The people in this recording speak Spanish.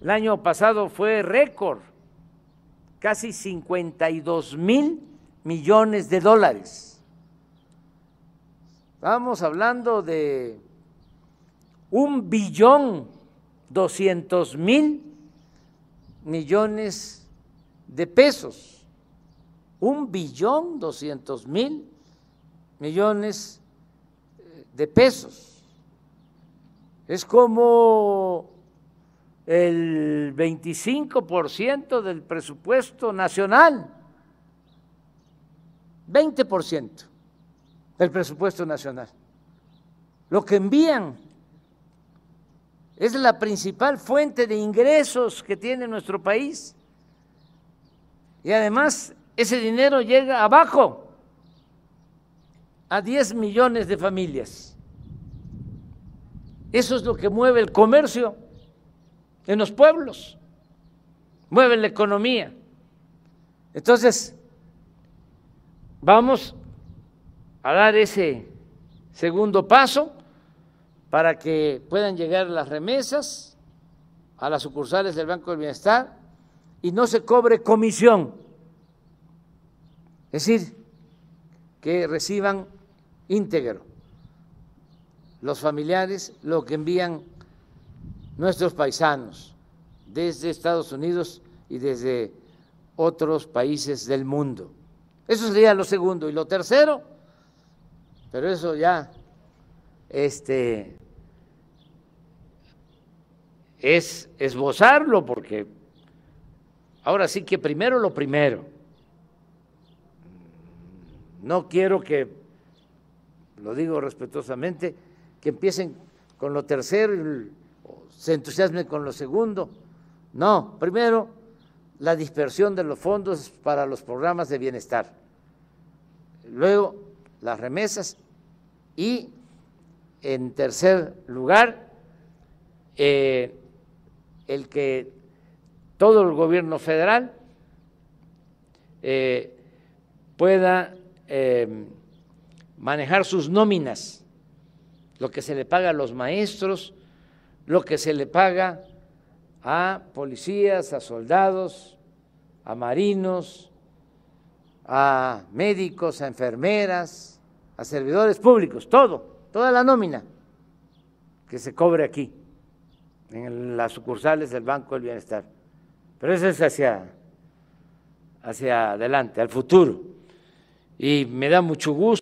El año pasado fue récord, casi 52 mil millones de dólares. Estamos hablando de un billón 200 mil millones de pesos. Un billón doscientos mil millones eh, de pesos. Es como el 25% del presupuesto nacional, 20% del presupuesto nacional. Lo que envían es la principal fuente de ingresos que tiene nuestro país. Y además ese dinero llega abajo a 10 millones de familias. Eso es lo que mueve el comercio en los pueblos, mueven la economía. Entonces, vamos a dar ese segundo paso para que puedan llegar las remesas a las sucursales del Banco del Bienestar y no se cobre comisión. Es decir, que reciban íntegro los familiares lo que envían nuestros paisanos desde Estados Unidos y desde otros países del mundo. Eso sería lo segundo. Y lo tercero, pero eso ya este, es esbozarlo, porque ahora sí que primero lo primero. No quiero que, lo digo respetuosamente, que empiecen con lo tercero y se entusiasme con lo segundo. No, primero, la dispersión de los fondos para los programas de bienestar. Luego, las remesas. Y, en tercer lugar, eh, el que todo el gobierno federal eh, pueda eh, manejar sus nóminas, lo que se le paga a los maestros, lo que se le paga a policías, a soldados, a marinos, a médicos, a enfermeras, a servidores públicos, todo, toda la nómina que se cobre aquí, en las sucursales del Banco del Bienestar. Pero eso es hacia, hacia adelante, al futuro. Y me da mucho gusto.